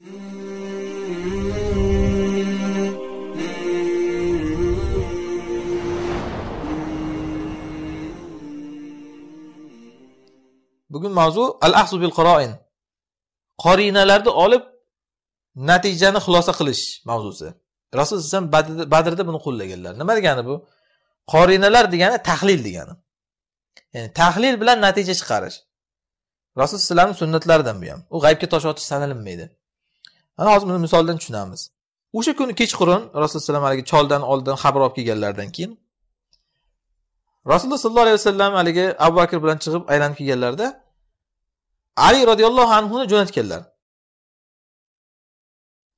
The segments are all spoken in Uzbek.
bugun mavzu al ahsu bil qoroin qorinalarni olib natijani xulosa qilish mavzusi rasul alayhisalom badrda buni qo'llaganlar nima degani bu qorinalar degani tahlil degani ya'ni tahlil bilan natija chiqarish rasul alayhisalomni sunnatlaridan bu ham u g'aybga tosh otish sanalinmaydi ana hozir buni misoldan tushunamiz o'sha kuni kechqurun rasululloh alayhi haligi choldan oldin xabar olib kelganlaridan keyin rasululloh sollallohu alayhi vasallam haligi abu bakr bilan chiqib aylanib kelganlarida ali roziyallohu anhuni jo'natganlar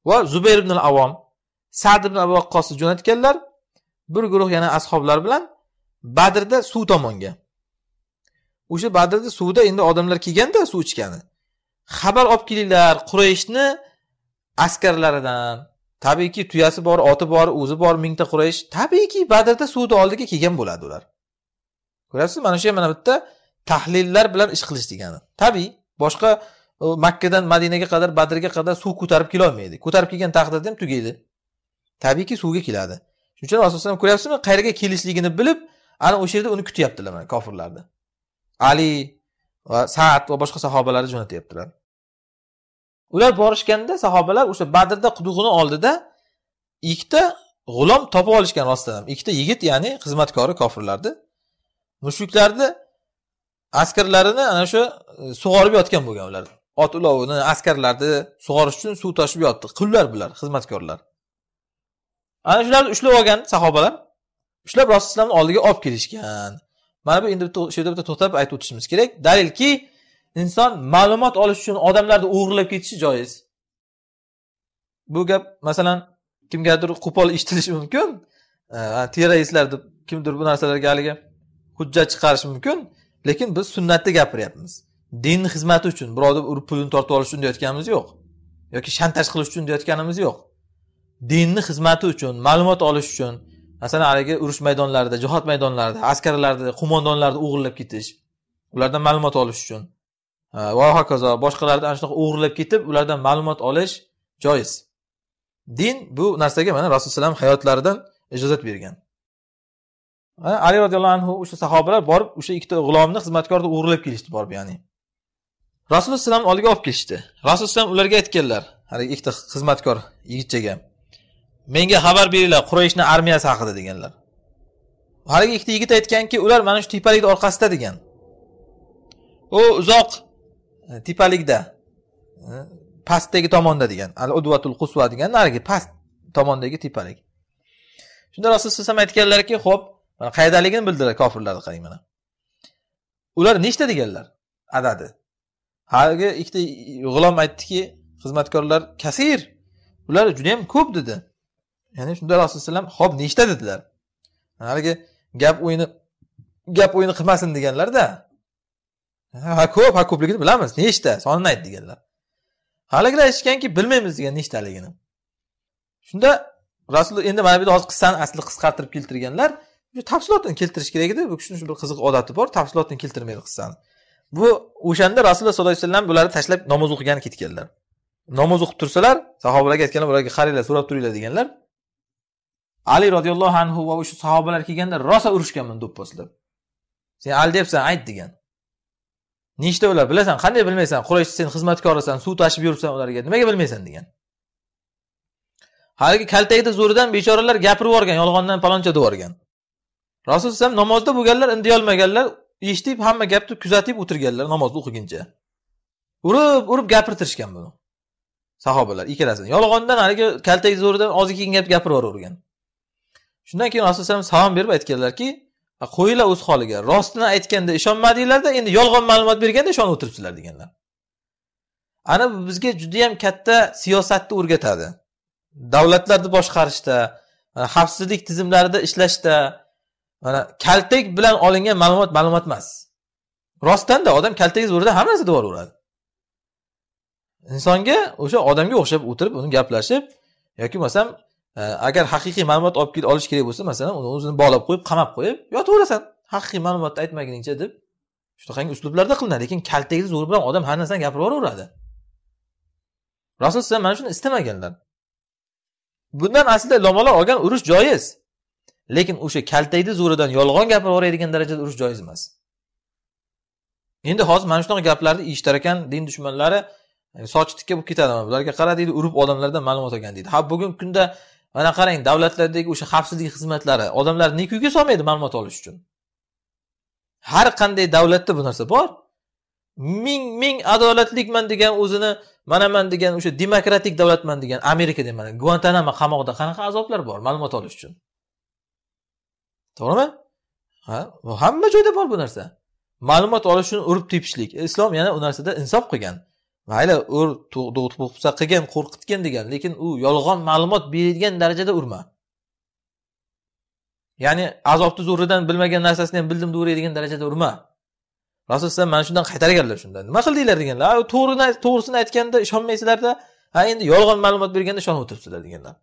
va zubayr ibn avom sad ibn abu vaqqosni jo'natganlar bir guruh yana ashoblar bilan badrda suv tomonga o'sha badrda suvda endi odamlar kelganda suv ichgani xabar olib kelinglar qurayshni askarlaridan tabiiyki tuyasi bor oti bor o'zi bor mingta quraysh tabiiyki badrda suvni oldiga kelgan bo'ladi ular ko'ryapsizmi mana shu mana bitta tahlillar bilan ish qilish degani tabiiy boshqa makkadan madinaga qadar badrga qadar suv ko'tarib kelolmaydi ko'tarib kelgan taqdirda ham tugaydi tabiiyki suvga keladi shuning uchun rasululloh ko'ryapsizmi qayerga kelishligini bilib ana o'sha yerda uni kutyaptilar mana kofirlarni ali va saat va boshqa sahobalarni jo'natyaptilar ular borishganda sahobalar o'sha badrda qudug'ini oldida ikkita g'ulom topib olishgan rostdan ham ikkita yigit ya'ni xizmatkori kofirlarni mushuklarni askarlarini ana shu e, sug'orib yotgan bo'lgan ular ot ulovini askarlarni sug'orish uchun suv toshib yotdi qullar bular xizmatkorlar ana shularni ushlab olgan sahobalar ushlab rasulullohni oldiga olib kelishgan mana bu endi shu yerda bitta to'xtab aytib o'tishimiz kerak dalilki inson ma'lumot olish uchun odamlarni o'g'irlab ketishi joiz bu gap masalan kimgadir qo'pol eshitilishi mumkin terroristlar deb kimdir bu narsalarga haligi hujjat chiqarishi mumkin lekin biz sunnatni gapiryapmiz dinni xizmati uchun birovni urib pulini tortib olish uchun deyotganimiz yo'q yoki shantaj qilish uchun deyotganimiz yo'q dinni xizmati uchun ma'lumot olish uchun masalan haligi urush maydonlarida jihod maydonlarida askarlarni qo'mondonlarni o'g'irlab ketish ulardan ma'lumot olish uchun Э, va hokazo boshqalardan ana shunaqa o'g'irlab ketib ulardan ma'lumot olish joiz din bu narsaga mana rasululloh alayhi vasallam hayotlaridan ijozat bergan ali roziyallohu anhu o'sha sahobalar borib o'sha ikkita g'ulomni xizmatkorni o'g'irlab kelishdi borib ya'ni rasululloh alayhi oldiga olib kelishdi rasululloh alayhi ularga aytganlar haligi ikkita xizmatkor yigitchaga menga xabar beringlar qurayishni armiyasi haqida deganlar haligi ikkita yigit aytganki ular mana shu tepalikni orqasida degan u uzoq Э, tepalikda э, pastdagi tomonda degan al udvatul qusva degan narigi past tomondagi tepalik shunda rasululloh alayhi aytganlarki ho'p mana qayerdaligini bildilar kofirlarni qarang mana ular nechta deganlar adadi haligi ikkita g'ulom aytdiki xizmatkorlar kasir ular judayam ko'p dedi ya'ni shunda rasululloh alayhi ho'p nechta dedilar haligi gap o'yini gap o'yini qilmasin deganlarda ha ko'p ha ko'pligini bilamiz nechta sonini ayt deganlar haligilar aytishganki bilmaymiz degan nechtaligini shunda rasul endi mana bu yerda hozir qissani asli qisqartirib keltirganlar tafsilotini keltirish kerak edi bu kishini shu bir qiziq odati bor tafsilotini keltirmaydi qissani bu o'shanda rasululloh sollallohu alayhi vasallam bularni tashlab namoz o'qigani ketganlar namoz o'qib tursalar sahobalarga aytganlar ularga qaranglar so'rab turinglar deganlar ali roziyallohu anhu va o'sha sahobalar kelganda rosa urushganman do'pposlab sen aldayapsan ayt degan nechta ular bilasan qanday bilmaysan quraysh sen xizmatkorisan suv tashib yuribsan ularga nimaga bilmaysan degan haligi kaltakni zo'ridan bechoralar gapirib yuborgan yolg'ondan paloncha deb yuborgan rasul alayhi namozda bo'lganlar indiyolmaganlar eshitib hamma gapni kuzatib o'tirganlar namozni o'qiguncha urib urib gapirtirishgan buni sahobalar ikkalasini yolg'ondan haligi kaltak zo'ridan ozga keyin gap gapirib yuboravergan shundan keyin rasululloh alayhisalom salom berib aytganlarki qo'yinglar o'z holiga rostini aytganda ishonmadinglarda endi yolg'on ma'lumot berganda ishonib o'tiribsizlar deganlar ana bu bizga judayam katta siyosatni o'rgatadi davlatlarni boshqarishda xavfsizlik tizimlarida ishlashda mana kaltak bilan olingan ma'lumot ma'lumot emas rostdanda odam kaltak zo'rida hamma narsada boraveradi insonga o'sha odamga o'xshab o'tirib uni gaplashib yoki bo'lmasam agar haqiqiy ma'lumot olib kel olish kerak bo'lsa masalan uni o'zini bog'lab qo'yib qamab qo'yib yotaverasan haqiqiy ma'lumotni aytmaguningcha deb shunaqangi uslublarda qilinadi lekin kaltakni zo'r bilan odam har narsani gapirib yuboraveradi rasul alayhisalom mana shuni istamaganlar bundan aslida ilomolar olgan urush joiz lekin o'sha kaltakni zo'ridan yolg'on gapirib yuboradigan darajada urush joiz emas endi hozir mana shunaqa gaplarni eshitar ekan din dushmanlari sochi tikka bo'lib ketadi bularga qara deydi urib odamlardan ma'lumot olgan deydi ha bugungi kunda mana qarang davlatlardagi o'sha xavfsizlik xizmatlari odamlar ne kuyga solmaydi ma'lumot olish uchun har qanday davlatda bu narsa bor ming ming adolatlikman degan o'zini manaman degan o'sha demokratik davlatman degan amerikada mana guantanamo qamoqda qanaqa azoblar bor ma'lumot olish uchun to'g'rimi ha hamma joyda bor bu narsa ma'lumot olish uchun urib tepishlik islom yana u narsada insof qilgan mayli ur do'qsa qilgin qo'rqitgin degan lekin u yolg'on ma'lumot beradigan darajada urma ya'ni azobni zo'ridan bilmagan narsasini ham bildim deveradigan darajada urma rasululloh alayhivasallam mana shundan qaytarganlar shunda nima qildinglar deganlar to'g'rini to'g'risini aytganda ishonmaysizlarda ha endi yolg'on ma'lumot berganda ishonib o'tiribsizlar deganlar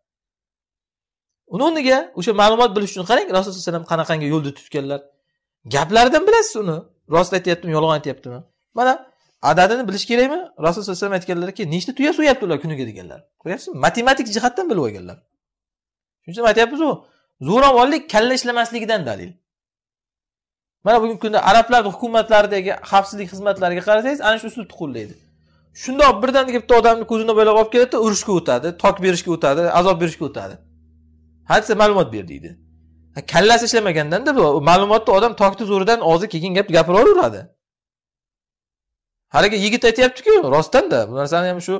uni o'rniga o'sha ma'lumot bilish uchun qarang rasululloh alayhi vasallam qanaqangi yo'lda tutganlar gaplaridan bilasiz uni rost aytyaptimi yolg'on aytyaptimi mana adadini bilish kerakmi rasululloh alayhi vasallam aytganlarki nechta tuya so'yapti ular kuniga deganlar ko'ryapsizmi matematik jihatdan bilib olganlar shuning uchun aytyapmizu zo'ravonlik kalla ishlamasligidan dalil mana bugungi kunda arablarni hukumatlaridagi xavfsizlik xizmatlariga qarasangiz ana shu uslubni qo'llaydi shundoq birdan bitta odamni ko'zini bo'ylab olib keladida urushga o'tadi tok berishga o'tadi azob berishga o'tadi desa ma'lumot ber deydi kallasi ishlamagandanda bu ma'lumotni odam tokni zo'ridan og'zi kelgan gapni gapiraveradi haligi yigit aytyaptiku rostdanda bu narsani ham shu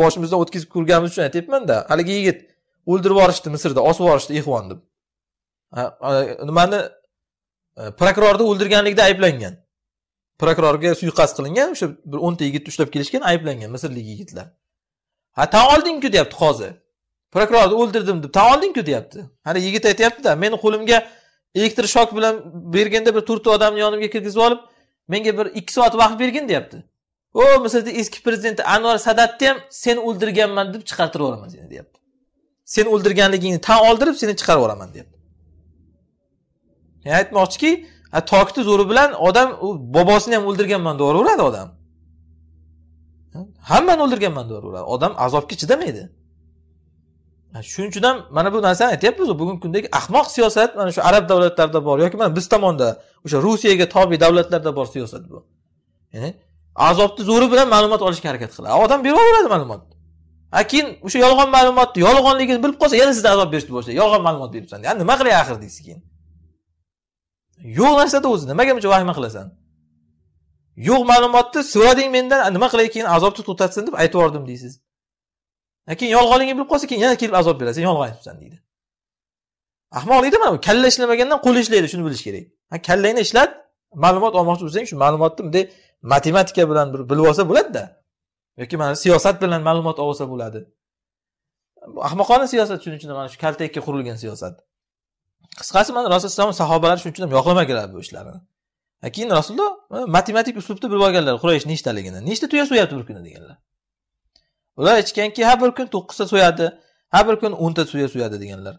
boshimizdan o'tkazib ko'rganimiz uchun aytyapmanda haligi yigit o'ldirib yuborishdi misrda osib yuborishdi ixvon deb nimani e, prokurorni o'ldirganlikda ayblangan prokurorga suiqasd qilingan o'sha bir o'nta yigitni ushlab kelishgan ayblangan misrlik yigitlar ha tan oldingku deyapti qozi prokurorni o'ldirdim deb tan oldingku deyapti hali yigit aytyaptida meni qo'limga elektr shok bilan berganda bir to'rtta odamni yonimga kirgizib olib menga bir ikki soat vaqt bergin deyapti o misrni eski prezidenti anvar sadatni ham sen o'ldirganman deb yuboraman seni deyapti sen o'ldirganligingni tan oldirib seni chiqarib yuboraman deyapti aytmoqchiki tokni zo'ri bilan odam u bobosini ham o'ldirganman deyveradi odam hammani o'ldirganman deyveradi odam azobga chidamaydi shuning uchun ham mana bu narsani aytyapmiz bugungi kundagi ahmoq siyosat mana shu arab davlatlarida bor yoki mana biz tomonda o'sha rusiyaga tobe davlatlarda bor siyosat bu azobni zo'ri bilan ma'lumot olishga harakat qiladi odam beraveradi ma'lumotni a keyin o'sha yolg'on ma'lumotni yolg'onligini bilib qolsa yana sizni azob berishni boshlaydi yolg'on ma'lumot beribsan a nima qilay axir deysiz keyin yo'q narsada o'zi nimaga buncha vahima qilasan yo'q ma'lumotni so'rading mendan nima qilay keyin azobni to'xtatsin deb aytib yubordim deysiz keyin yolg'onligini bilib qolsa keyin yana kelib azob beradi sen yolg'on aytibsan deydi ahmoqlikda mana bu kalla ishlamagandan qo'l ishlaydi shuni bilish kerak kallangni ishlat ma'lumot olmoqchi bo'lsang shu ma'lumotni bunday matematika bilan bir bilib olsa bo'ladida yoki mana siyosat bilan ma'lumot olsa bo'ladi ahmoqona siyosat shuning uchun mana shu kaltakka qurilgan siyosat qisqasi mana rasululloh sahobalar shuning uchun ham yoqlamaganlar bu ishlarni keyin rasululloh matematik uslubda bilib olganlar quraysh nechtaligini nechta tuya so'yapti bir kuni deganlar ular aytishganki har bir kun to'qqizta so'yadi har bir kun o'nta tuya so'yadi deganlar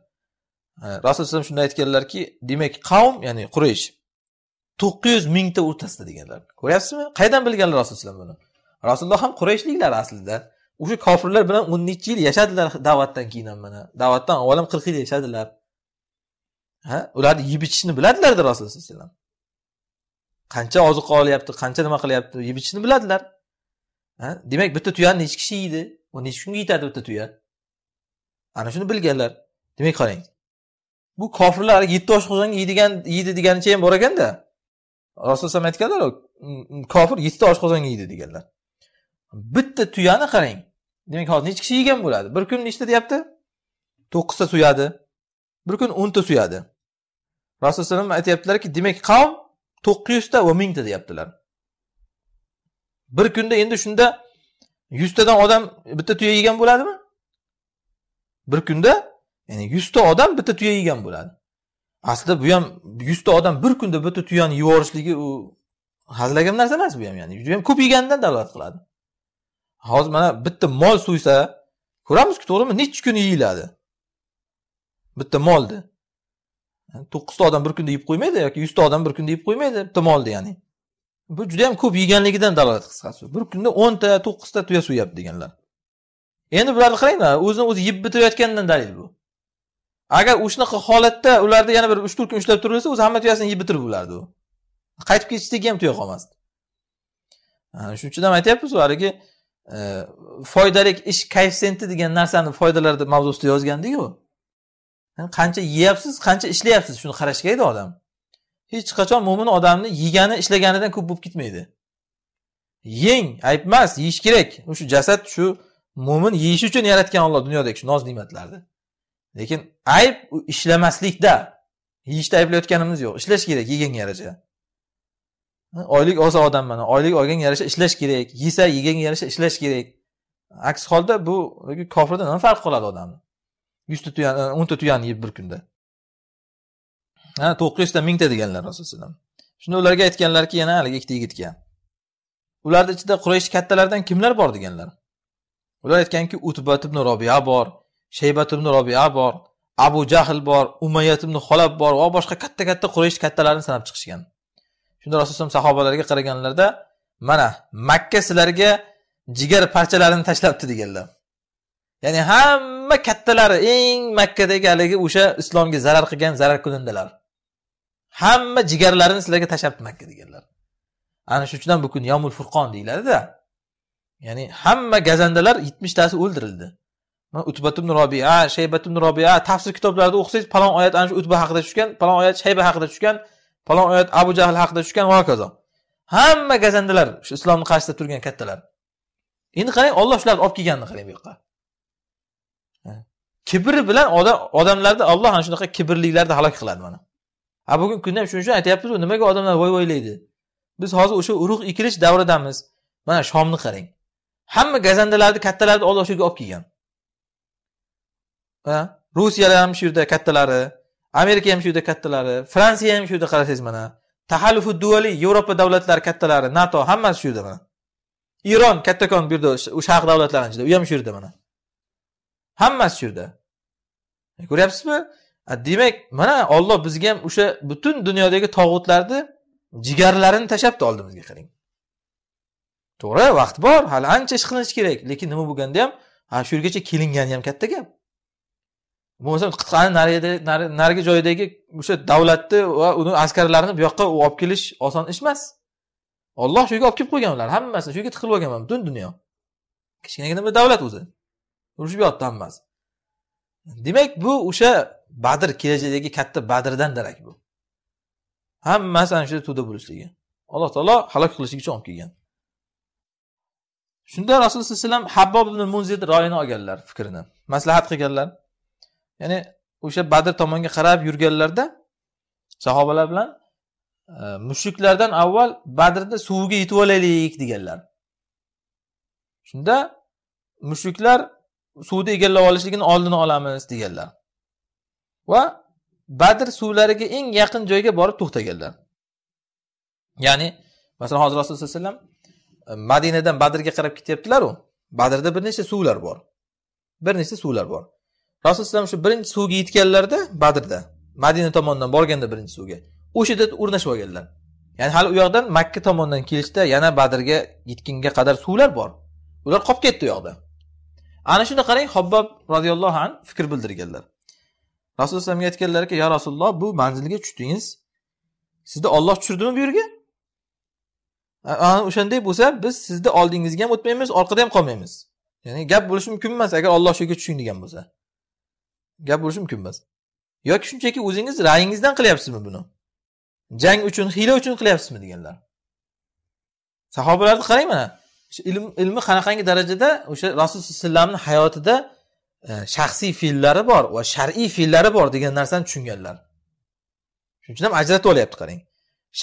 rasululloh shunday aytganlarki demak qavm ya'ni quraysh to'qqiz yuz mingta o'rtasida deganlar ko'ryapsizmi qayerdan bilganlar rasululloh buni rasululloh ham qurayshliklar aslida o'sha kofirlar bilan o'n nechi yil yashadilar da'vatdan keyin ham mana da'vatdan avval ham qirq yil yashadilar ha ularni yeb ichishni biladilarda rasululloh sallallohu alayhi vasallam qancha oziqa olyapti qancha nima qilyapti yeb ichishni biladilar ha demak bitta tuyani nechi kishi yeydi u nechi kunga yetadi bitta tuya ana shuni bilganlar demak qarang bu kofirlar yetti qozonga yeydigan yeydi deganicha ham bor ekanda rasululloh alayhi aytganlar kofir yettita oshqozonga yeydi deganlar bitta tuyani qarang demak hozir nechi kishi yegan bo'ladi bir kun nechta deyapti to'qqizta suyadi bir kun o'nta suyadi rasululloh alayhi aytyaptilarki demak qavm to'qqiz yuzta va mingta deyaptilar bir kunda endi shunda yuztadan odam bitta tuya yegan bo'ladimi bir kunda ya'ni yuzta odam bitta tuya yegan bo'ladi aslida bu ham yuzta odam bir kunda bitta tuyani yuborishligi u hazillagam narsa emas bu ham ya'ni juda ham ko'p yegandan dalolat qiladi hozir mana bitta mol so'ysa ko'ramizku to'g'rimi nechi kun yeyiladi bitta molni to'qqizta odam bir kunda yeb qo'ymaydi yoki yuzta odam bir kunda yeb qo'ymaydi bitta molni ya'ni bu juda yam ko'p yeganligidan dalolat qisqasi bir kunda o'nta to'qqizta tuya so'yapti deganlar endi bularni qaranglar o'zini o'zi yeb bitirayotganidan dalil bu agar o'shanaqa holatda ularda yana bir uch to'rt kun ushlab turilsa o'zi hamma tuyasini yeb bitirib bo'lardi u qaytib ketishdagi ham tuya qolmasdi shuning uchun ham aytyapmiz haligi e, foydali ish koeffitsenti degan narsani foydalarda mavzusida yozgandiku qancha yeyapsiz qancha ishlayapsiz shuni qarash kerakda odam hech qachon mo'min odamni yegani ishlaganidan ko'p bo'lib ketmaydi yeng ayb emas yeyish kerak shu jasad shu mo'min yeyish uchun yaratgan olloh dunyodagi shu noz ne'matlarni lekin ayb u ishlamaslikda yeyishda ayblayotganimiz yo'q ishlash kerak yeganga yarasha oylik olsa odam mana oylik olganga yarasha ishlash kerak yesa yeganga yarasha ishlash kerak aks holda bu kofirdan nima farq qoladi odamni yuzta tuyani e, o'nta tuyani yeb bir kunda ha to'qqiz yuzta mingta deganlar rasululloh shunda ularga aytganlarki yana haligi ikkita yigitga ularni ichida quraysh kattalaridan kimlar bor deganlar ular aytganki utbat ibn robiya bor shaybat ibn robia bor abu jahl bor umayat ibn xolab bor va boshqa katta katta quraysh kattalarini sanab chiqishgan shunda rasululloh sahobalarga qaraganlarida mana makka sizlarga jigar parchalarini tashlabdi deganlar ya'ni hamma kattalari eng makkadagi haligi o'sha islomga zarar qilgan zarar kunandalar hamma jigarlarini sizlarga tashlabdi makka deganlar ana shuning uchun bu kun yomul furqon deyiladida ya'ni hamma gazandalar yetmishtasi o'ldirildi utbat ibn robia shaybat ibn robia tafsir kitoblarida o'qisangiz palon oyat ana shu utba haqida tushgan palon oyat shayba haqida tushgan palon oyat abu jahl haqida tushgan va hokazo hamma gazandalar shu islomni qarshisida turgan kattalar endi qarang olloh shularni olib kelganini qarang bu yoqqa kibr bilan odamlarni olloh ana shunaqa kibrliklarni halok qiladi mana a bugungi kunda ham shuning uchun aytyapmizu nimaga odamlar voy voylaydi biz hozir o'sha urug' ekilish davridamiz mana shomni qarang hamma gazandalarni kattalarni olloh shu yerga olib kelgan rusiyalar ham shu yerda kattalari amerika ham shu yerda kattalari fransiya ham shu yerda qarasangiz mana tahallufu duvali yevropa davlatlari kattalari nato hammasi shu yerda mana eron kattakon bu yerda sharq davlatlarini ichida u ham shu yerda mana hammasi shu yerda e, ko'ryapsizmi demak mana olloh bizga ham o'sha butun dunyodagi tog'utlarni jigarlarini tashlabdi oldimizga qarang to'g'ri vaqt bor hali ancha ish qilinishi kerak lekin nima bo'lganda ham ha shu yergacha kelingani ham katta gap bo'lmasam qit'ani narigi joydagi o'sha davlatni va uni askarlarini bu yoqqa olib kelish oson ish emas olloh shu yerga olib kelib qo'ygan ularni hammasini shu yerga tiqilib olgan butun dunyo kichkinagina bir davlat o'zi urushib yotdi hammasi demak bu o'sha badr kelajakdagi katta badrdan darak bu hammasi ana shu tuda bo'lishligi alloh taolo halok qilishlik uchun olib kelgan shunda rasululloh alayhi vasallam habbob ibn munzir royini olganlar fikrini maslahat qilganlar ya'ni o'sha badr tomonga qarab yurganlarda sahobalar bilan e, mushriklardan avval badrda suviga yetib olaylik deganlar shunda mushriklar suvni egallab olishligini oldini olamiz deganlar va badr suvlariga eng yaqin joyga borib to'xtaganlar ya'ni masalan hozir rasululloh sallallohu alayhi vasallam e, madinadan badrga qarab ketyaptilaru badrda bir nechta suvlar bor bir nechta suvlar bor rasululloh shu birinchi suvga yetganlarida badrda madina tomondan borganda birinchi suvga o'sha yerda o'rnashib olganlar ya'ni hali u yoqdan makka tomondan kelishda yana badrga yetgunga qadar suvlar bor ular qolib ketdi u yoqda ana shuni qarang hobbob roziyallohu anhu fikr bildirganlar rasululloh alayhi aytganlarki yo rasululloh bu manzilga tushdingiz sizni olloh tushirdimi bu yerga o'shanday bo'lsa biz sizni oldingizga ham o'tmaymiz orqada ham qolmaymiz ya'ni gap bo'lishi mumkin emas agar olloh shu yerga tushing degan bo'lsa gap bo'lishi mumkin emas yoki shunchaki o'zingiz ra'yingizdan qilyapsizmi buni jang uchun hiyla uchun qilyapsizmi deganlar sahobalarni qarang mana ilm ilmi qanaqangi darajada o'sha rasululloh alayhi hayotida e, shaxsiy fe'llari bor va shar'iy fe'llari bor degan narsani tushunganlar shuning uchun ham ajratib olyapti qarang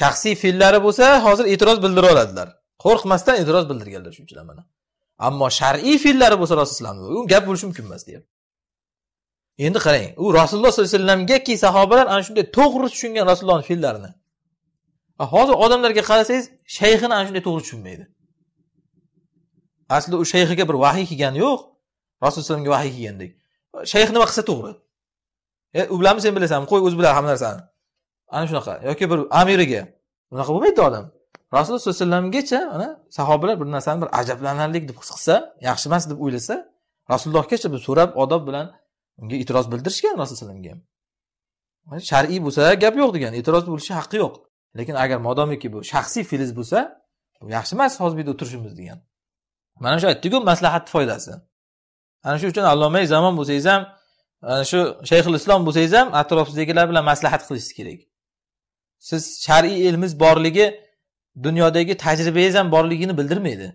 shaxsiy fe'llari bo'lsa hozir e'tiroz bildira oladilar qo'rqmasdan e'tiroz bildirganlar shuning uchun ham mana ammo shar'iy fe'llari bo'lsa rasululloh vasallam gap bo'lishi mumkin emas deyapti endi qarang u rasululloh sollallohu alayhi vasallamgaki sahobalar ana shunday to'g'ri tushungan rasulullohni fe'llarini hozir odamlarga qarasangiz shayxini ana shunday to'g'ri tushunmaydi asli u shayxiga bir vahiy kelgani yo'q rasululloh alayhi vahiy kelgandek shayx nima qilsa to'g'ri e, u bilanmi sen bilasanmi qo'y o'zi biladi hamma narsani ana shunaqa yoki bir amiriga unaqa bo'lmaydi odam rasululloh sallallohu alayhi vasallamgacha ana sahobalar bir narsani bir ajablanarlik deb his qilsa yaxshi emas deb o'ylasa rasulullohgacha bir so'rab odob bilan unga e'tiroz bildirishgan alayhi vasallamga ham shar'iy bo'lsa gap yo'q degan e'tiroz bo'lishi haqqi yo'q lekin agar modomiki bu shaxsiy filiz bo'lsa bu yaxshi emas hozir yerda o'tirishimiz degan mana shu aytdiku maslahatni foydasi ana shu uchun allomay zamon bo'lsangiz ham ana shu shayxul islom bo'lsangiz ham atrofingizdagilar bilan maslahat qilishingiz kerak siz shar'iy ilmingiz borligi dunyodagi tajribangiz ham borligini bildirmaydi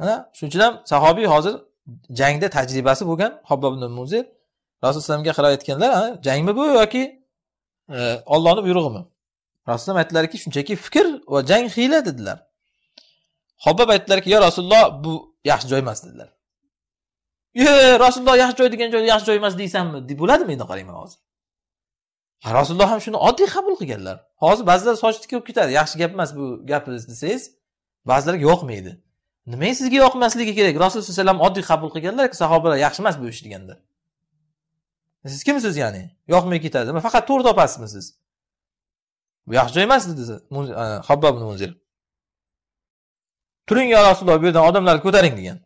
mana shuning uchun ham sahobiy hozir jangda tajribasi bo'lgan hobbob ibn muzir alayhisalomga qarab aytganlar jangmi bu yoki ollohni e, buyrug'imi rasululloh aytdilarki shunchaki fikr va jang hiyla dedilar hobbob aytdilarki yo rasululloh bu yaxshi joy emas dedilar yo rasululloh yaxshi joy degan joyda yaxshi joy emas deysanmi deb bo'ladimi endi qarang mana hozir rasululloh ham shuni oddiy qabul qilganlar hozir ba'zilar sochi to'kilib ketadi yaxshi gap emas bu gapingiz desangiz ba'zilar yoqmaydi nimaga sizga yoqmasligi kerak rasululloh alayhi vasallam oddiy qabul qilganlar sahobalar yaxshi emas bu ish deganda siz kimsiz ya'ni yoqmay ketadi faqat to'g'ri topasizmi siz bu yaxshi joy emas dedi habbob e, munzir turing yo rasululloh bu yerdan odamlarni ko'taring degan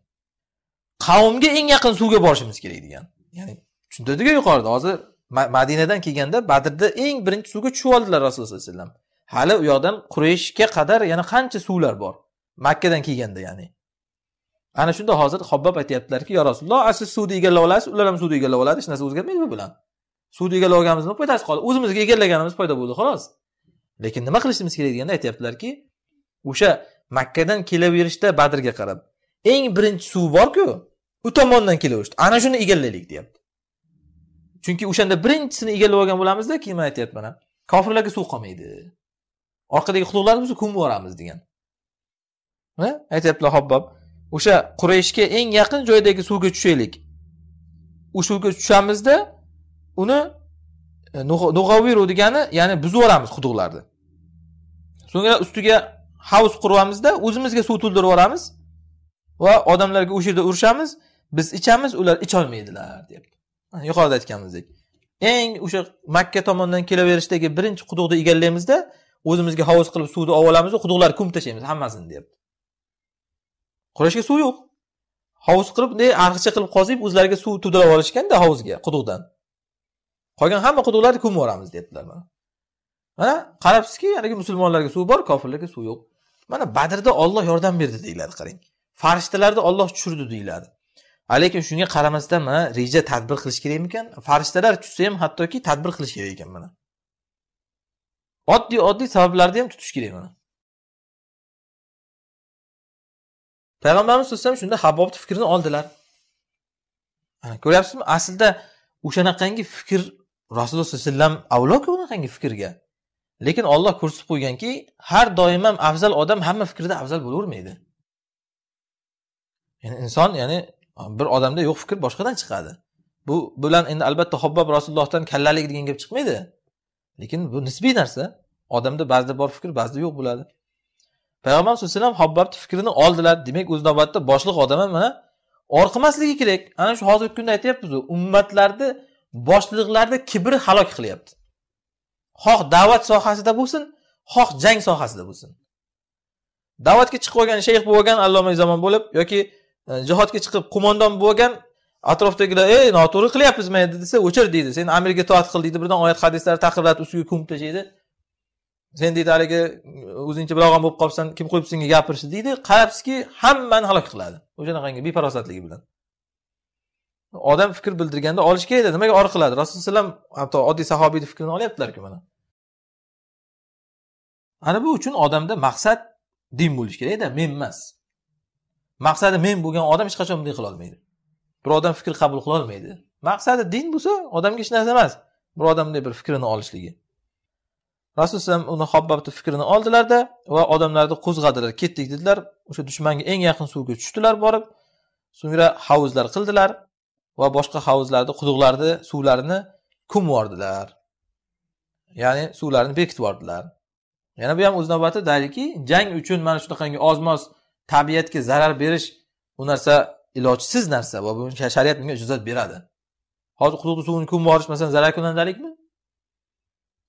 qavmga eng yaqin suvga borishimiz kerak degan ya'ni tushuntirdiku yuqorida hozir madinadan kelganda badrda eng birinchi suvga tushib oldilar rasululloh sallallohu alayhi vasallam hali u yoqdan qurayshga qadar yana qancha suvlar bor makkadan kelganda ya'ni ana shunda hozir hobbob aytyaptilarki yo rasululloh ana siz suvni egallab olasiz ular ham suvni egallab oladi hech narsa o'zgarmaydi bu bilan suvni egallab olganimizni foydasi qoldi o'zimizga egallaganimiz foyda bo'ldi xolos lekin nima qilishimiz kerak deganda aytyaptilarki o'sha makkadan kelaverishda badrga qarab eng birinchi suv borku u tomondan kelaverishdi ana shuni egallaylik deyapti chunki o'shanda birinchisini egallab olgan bo'lamizda keyin man aytyapman kofirlarga suv qolmaydi orqadagi quduqlarimizni ko'mib yuboramiz degan aytyaptilar hobbob o'sha qurayshga eng yaqin joydagi suvga tushaylik u suvga tushamizda uni e, nug'aviru degani ya'ni buzib yuboramiz quduqlarni so'ngra ustiga havz quramizda o'zimizga suv to'ldirib yuboramiz va odamlarga o'sha yerda urishamiz biz ichamiz ular icholmaydilar deyapti yuqorida aytganimizdek eng o'sha makka tomondan kelaverishdagi birinchi quduqni egallaymizda o'zimizga hovuz qilib suvni olib olamiz quduqlarni ko'mib tashlaymiz hammasini deyapti qurashga suv yo'q hovuz qilib bunday ariqcha qilib qozib o'zlariga suv to'dalab olishganda hovuzga quduqdan qolgan hamma quduqlarni ko'mib yuboramiz deyaptilar mana mana qarabsizki haligi musulmonlarga suv bor kofirlarga suv yo'q mana badrda olloh yordam berdi deyiladi qarang farishtalarni olloh tushirdi deyiladi lekin shunga qaramasdan mana reja tadbir qilish kerakmi farishtalar tushsa ham hattoki tadbir qilish kerak ekan mana oddiy oddiy sabablarni ham tutish kerak mana payg'ambarimiz sallallohu alayhi vasallam shunda habobni fikrini oldilar ko'ryapsizmi aslida o'shanaqangi fikr rasululloh sallallohu alayhi vasallam avloku unaqangi fikrga lekin olloh ko'rsatib qo'yganki har doim ham afzal odam hamma fikrda afzal bo'lavermaydi ya'ni inson ya'ni bir odamda yo'q fikr boshqadan chiqadi bu bilan endi albatta hobbob rasulullohdan kallalik degan gap chiqmaydi lekin bu nisbiy narsa odamda ba'zida bor fikr ba'zida yo'q bo'ladi payg'ambar sallallohu alayhi vasallam hobbabni fikrini oldilar demak o'z navbatida boshliq odam ham mana orqimasligi kerak ana shu hozirgi kunda aytyapmizu ummatlarni boshliqlarni kibri halok qilyapti xoh da'vat sohasida bo'lsin xoh jang sohasida bo'lsin da'vatga chiqib olgan shayx bo'lib olgan alloma zamon bo'lib yoki e, jihodga chiqib qo'mondon bo'lgan atrofdagilar ey noto'g'ri qilyapmiz mayda desa o'chir deydi sen amirga itoat qil deydi birdan oyat hadislarni taqirlatib ustiga ko'mib tashlaydi sen deydi haligi o'zingcha bilag'on bo'lib qolibsan kim qo'yibdi senga gapirishni deydi qarabsizki hammani halok qiladi o'shanaqangi befarosatligi bilan odam fikr bildirganda olish kerak edi nimaga or qiladi rasululloh alayhi vasallam hatto oddiy sahobiyni fikrini olyaptilarku mana ana bu uchun odamda maqsad din bo'lishi kerakda men emas maqsadi men bo'lgan odam hech qachon bunday qilolmaydi bir odam fikr qabul qilolmaydi maqsadi din bo'lsa odamga hech narsa emas bir bunday bir fikrini olishligi rasululloh uni hobbabni fikrini oldilarda va odamlarni qo'zg'adilar ketdik dedilar o'sha dushmanga eng yaqin suvga tushdilar borib so'ngra havuzlar qildilar va boshqa havuzlarni quduqlarni suvlarini ko'mib yubordilar ya'ni suvlarini bekitib yubordilar yana bu ham o'z navbatida dalilki jang uchun mana shunaqangi ozmoz tabiatga zarar berish bu narsa ilojsiz narsa va bu shariat bunga ijozat beradi hozir quduqni suvini ko'mib yuborish masalan zarar kunandalikmi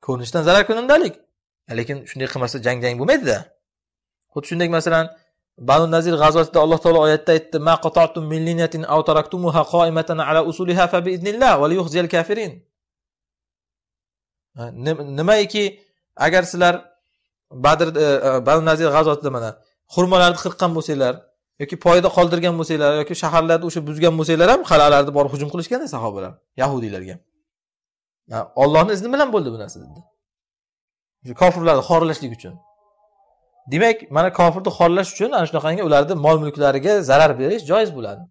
ko'rinishdan zarar kunandalik lekin shunday qilmasa jang jang bo'lmaydida xuddi shunday masalan banu nazir g'azotida alloh taolo oyatda aytdi ma qata'tum min linatin aw taraktumuha qa'imatan ala usuliha fa biiznillah va liyuhziyal kafirin nimaiki agar sizlar badr e, e, banu nazir g'azotida mana xurmolarni qirqqan bo'lsanglar yoki poyada qoldirgan bo'lsanglar yoki shaharlarni o'sha buzgan bo'lsanglar ham qal'alarni borib hujum qilishganda sahobalar yahudiylarga ollohni izni bilan bo'ldi bu narsa dedi kofirlarni xorlashlik uchun demak mana kofirni xorlash uchun ana shunaqangi ularni mol mulklariga zarar berish joiz bo'ladi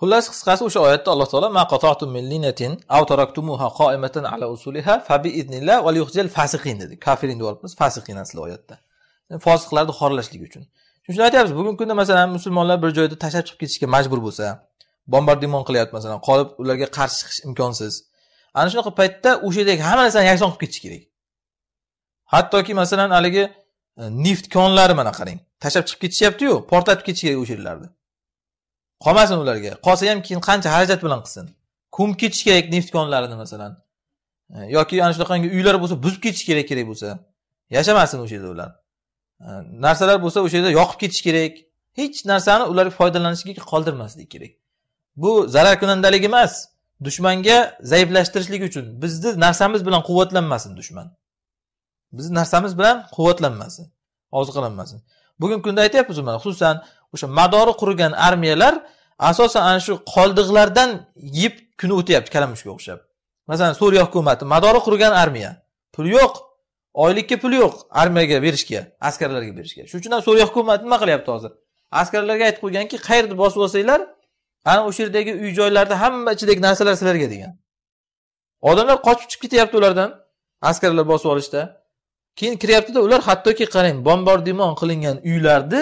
xullas qisqasi o'sha oyatda alloh taolo ma qata'tum min aw taraktumuha qa'imatan ala usuliha fa bi idnillah yuhzil fasiqin dedi kafirin deyapmiz fasiqin asli oyatda fosiqlarni xorlashlik uchun shuning uchun aytyapmiz bugungi kunda masalan musulmonlar bir joyda tashlab chiqib ketishga majbur bo'lsa bombardimon qilyapti masalan qolib ularga qarshi chiqish imkonsiz ana shunaqa paytda o'sha yerdagi hamma narsani yakson qilib ketish kerak hattoki masalan haligi e, neft konlari mana qarang tashlab chiqib ketishyaptiyu portlatib ketish kerak o'sha yerlarni qolmasin ularga qolsa ham keyin qancha xarajat bilan qilsin ko'mib ketish kerak neft konlarini masalan e, yoki ana shunaqangi uylar bo'lsa buzib ketish kerak kerak bo'lsa yashamasin o'sha yerda ular e, narsalar bo'lsa o'sha yerda yoqib ketish kerak hech narsani ularga foydalanishga qoldirmaslik kerak bu zarar emas dushmanga zaiflashtirishlik uchun bizni narsamiz bilan quvvatlanmasin dushman bizni narsamiz bilan quvvatlanmasin oziqlanmasin bugungi kunda aytyapmiz mana xususan o'sha madori qurigan armiyalar asosan ana shu qoldiqlardan yeb kuni o'tyapti kalamushga o'xshab masalan suriya hukumati madori qurigan armiya pul yo'q oylikka pul yo'q armiyaga berishga askarlarga berishga shuning uchun ham suriya hukumati nima qilyapti hozir askarlarga aytib qo'yganki qayerni bosib olsanglar ana o'sha yerdagi uy joylarni hamma ichidagi narsalar sizlarga degan odamlar qochib chiqib ketyapti ulardan askarlar bosib olishda keyin kiryaptida ular hattoki qarang bombardimon qilingan uylarni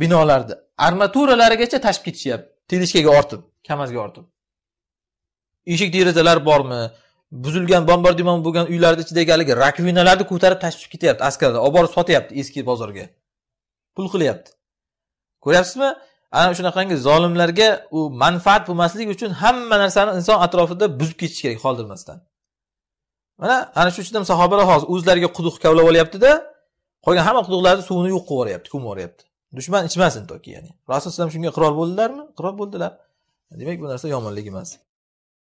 binolarni armaturalarigacha tashib ketishyapti telishkaga ortib kamazga ortib eshik derazalar bormi buzilgan bombardimon bo'lgan uylarni ichidagi haligi rakvinalarni ko'tarib tashib ketyapti askarlar olib borib sotyapti eski bozorga pul qilyapti ko'ryapsizmi ana shunaqangi zolimlarga u manfaat bo'lmasligi uchun hamma narsani inson atrofida buzib ketish kerak qoldirmasdan mana ana shu uchun ham sahobalar hozir o'zlariga quduq kavlab olyaptida qolgan hamma quduqlarni suvini yo'q qilib yuboryapti ko'mib yuboryapti dushman ichmasin toki ya'ni rasululloh vasallam shunga iqror bo'ldilarmi iqror bo'ldilar demak bu narsa yomonlik emas